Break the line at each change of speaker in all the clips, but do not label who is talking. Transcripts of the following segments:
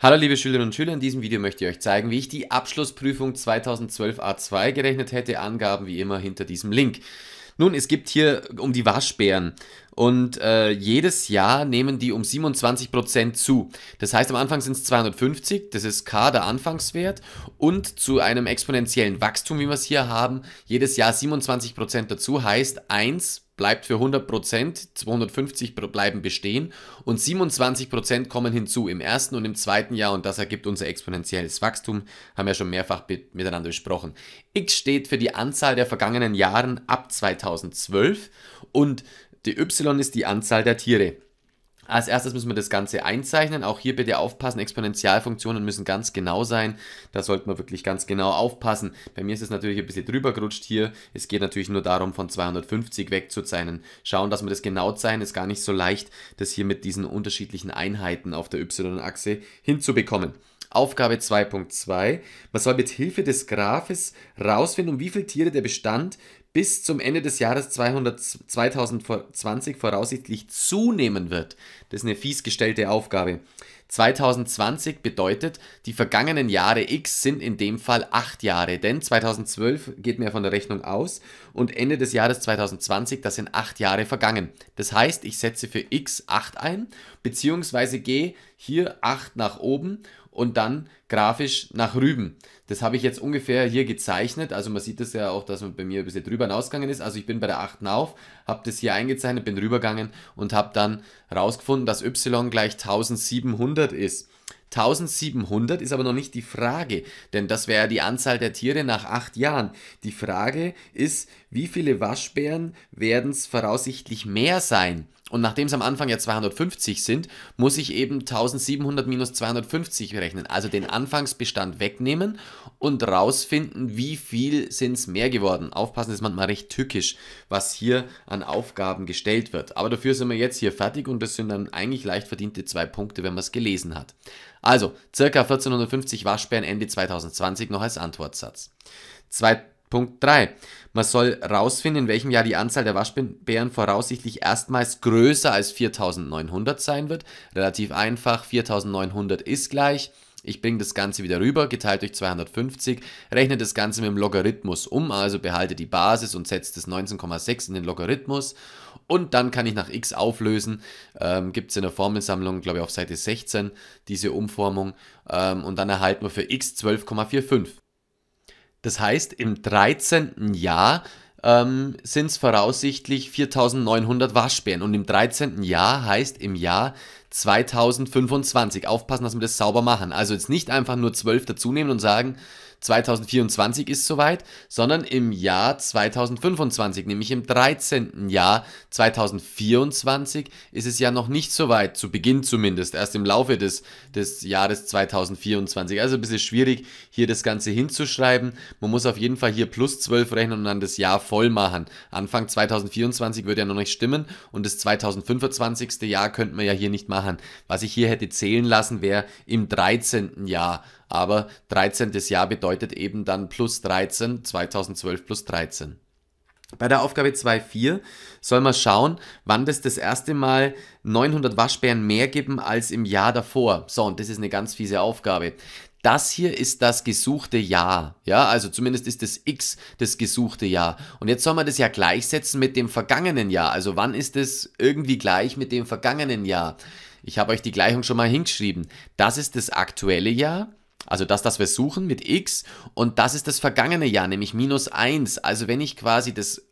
Hallo liebe Schülerinnen und Schüler, in diesem Video möchte ich euch zeigen, wie ich die Abschlussprüfung 2012 A2 gerechnet hätte. Angaben wie immer hinter diesem Link. Nun, es gibt hier um die Waschbären und äh, jedes Jahr nehmen die um 27% zu. Das heißt, am Anfang sind es 250, das ist K, der Anfangswert und zu einem exponentiellen Wachstum, wie wir es hier haben, jedes Jahr 27% dazu heißt 1 bleibt für 100%, 250 bleiben bestehen und 27% kommen hinzu im ersten und im zweiten Jahr und das ergibt unser exponentielles Wachstum, haben wir schon mehrfach miteinander besprochen. X steht für die Anzahl der vergangenen Jahren ab 2012 und die Y ist die Anzahl der Tiere. Als erstes müssen wir das Ganze einzeichnen. Auch hier bitte aufpassen, Exponentialfunktionen müssen ganz genau sein. Da sollte man wirklich ganz genau aufpassen. Bei mir ist es natürlich ein bisschen drüber gerutscht hier. Es geht natürlich nur darum, von 250 wegzuzeichnen. Schauen, dass wir das genau zeichnen, ist gar nicht so leicht, das hier mit diesen unterschiedlichen Einheiten auf der y-Achse hinzubekommen. Aufgabe 2.2. Man soll mit Hilfe des Graphes rausfinden, um wie viele Tiere der Bestand bis zum Ende des Jahres 200, 2020 voraussichtlich zunehmen wird. Das ist eine fies gestellte Aufgabe. 2020 bedeutet, die vergangenen Jahre X sind in dem Fall 8 Jahre, denn 2012 geht mir von der Rechnung aus und Ende des Jahres 2020, das sind 8 Jahre vergangen. Das heißt, ich setze für X 8 ein, beziehungsweise gehe hier 8 nach oben und dann grafisch nach Rüben. Das habe ich jetzt ungefähr hier gezeichnet. Also man sieht das ja auch, dass man bei mir ein bisschen drüber hinausgegangen ist. Also ich bin bei der 8 auf, habe das hier eingezeichnet, bin rübergegangen und habe dann herausgefunden, dass y gleich 1700 ist. 1700 ist aber noch nicht die Frage, denn das wäre die Anzahl der Tiere nach 8 Jahren. Die Frage ist, wie viele Waschbären werden es voraussichtlich mehr sein? Und nachdem es am Anfang ja 250 sind, muss ich eben 1700 minus 250 berechnen. Also den Anfangsbestand wegnehmen und rausfinden, wie viel sind es mehr geworden. Aufpassen ist manchmal recht tückisch, was hier an Aufgaben gestellt wird. Aber dafür sind wir jetzt hier fertig und das sind dann eigentlich leicht verdiente zwei Punkte, wenn man es gelesen hat. Also, circa 1450 Waschbären Ende 2020 noch als Antwortsatz. Zwei Punkt 3. Man soll rausfinden, in welchem Jahr die Anzahl der Waschbären voraussichtlich erstmals größer als 4900 sein wird. Relativ einfach, 4900 ist gleich. Ich bringe das Ganze wieder rüber, geteilt durch 250, rechne das Ganze mit dem Logarithmus um, also behalte die Basis und setze das 19,6 in den Logarithmus. Und dann kann ich nach x auflösen. Ähm, Gibt es in der Formelsammlung, glaube ich, auf Seite 16 diese Umformung. Ähm, und dann erhalten wir für x 12,45. Das heißt, im 13. Jahr ähm, sind es voraussichtlich 4900 Waschbären. Und im 13. Jahr heißt im Jahr 2025. Aufpassen, dass wir das sauber machen. Also jetzt nicht einfach nur 12 dazunehmen und sagen, 2024 ist soweit, sondern im Jahr 2025, nämlich im 13. Jahr 2024 ist es ja noch nicht soweit, zu Beginn zumindest, erst im Laufe des, des Jahres 2024. Also ein bisschen schwierig, hier das Ganze hinzuschreiben. Man muss auf jeden Fall hier plus 12 rechnen und dann das Jahr voll machen. Anfang 2024 würde ja noch nicht stimmen und das 2025. Jahr könnte man ja hier nicht machen machen. Was ich hier hätte zählen lassen, wäre im 13. Jahr. Aber 13. Jahr bedeutet eben dann plus 13, 2012 plus 13. Bei der Aufgabe 2.4 soll man schauen, wann das das erste Mal 900 Waschbären mehr geben als im Jahr davor. So, und das ist eine ganz fiese Aufgabe. Das hier ist das gesuchte Jahr. Ja, also zumindest ist das X das gesuchte Jahr. Und jetzt soll man das ja gleichsetzen mit dem vergangenen Jahr. Also wann ist es irgendwie gleich mit dem vergangenen Jahr? Ich habe euch die Gleichung schon mal hingeschrieben. Das ist das aktuelle Jahr, also das, das wir suchen mit x und das ist das vergangene Jahr, nämlich minus 1. Also wenn ich quasi das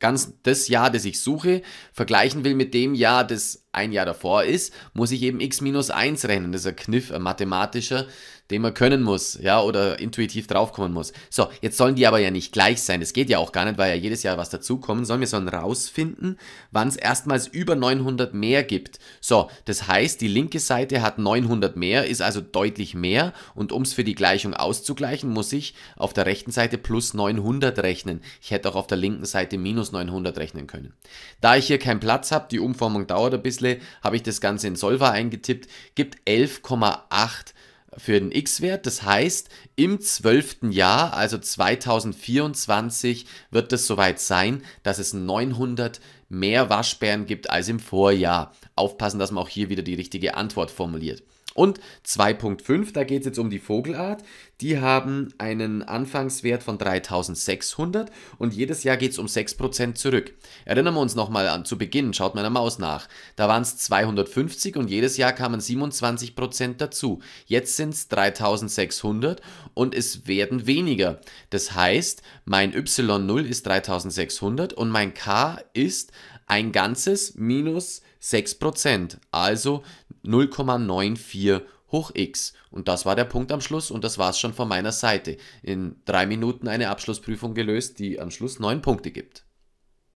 ganz das Jahr, das ich suche, vergleichen will mit dem Jahr, das ein Jahr davor ist, muss ich eben x minus 1 rechnen. Das ist ein Kniff, ein mathematischer, den man können muss, ja, oder intuitiv draufkommen muss. So, jetzt sollen die aber ja nicht gleich sein. Das geht ja auch gar nicht, weil ja jedes Jahr was dazukommen Sollen Wir sollen rausfinden, wann es erstmals über 900 mehr gibt. So, das heißt, die linke Seite hat 900 mehr, ist also deutlich mehr. Und um es für die Gleichung auszugleichen, muss ich auf der rechten Seite plus 900 rechnen. Ich hätte auch auf der linken Seite minus 900 rechnen können. Da ich hier keinen Platz habe, die Umformung dauert ein bisschen, habe ich das Ganze in Solver eingetippt, gibt 11,8 für den X-Wert. Das heißt, im zwölften Jahr, also 2024, wird es soweit sein, dass es 900 mehr Waschbären gibt als im Vorjahr. Aufpassen, dass man auch hier wieder die richtige Antwort formuliert. Und 2.5, da geht es jetzt um die Vogelart. Die haben einen Anfangswert von 3600 und jedes Jahr geht es um 6% zurück. Erinnern wir uns nochmal an zu Beginn, schaut meiner Maus nach. Da waren es 250 und jedes Jahr kamen 27% dazu. Jetzt sind es 3600 und es werden weniger. Das heißt, mein Y0 ist 3600 und mein K ist ein ganzes minus 6%, also 0,94 hoch x. Und das war der Punkt am Schluss und das war es schon von meiner Seite. In drei Minuten eine Abschlussprüfung gelöst, die am Schluss neun Punkte gibt.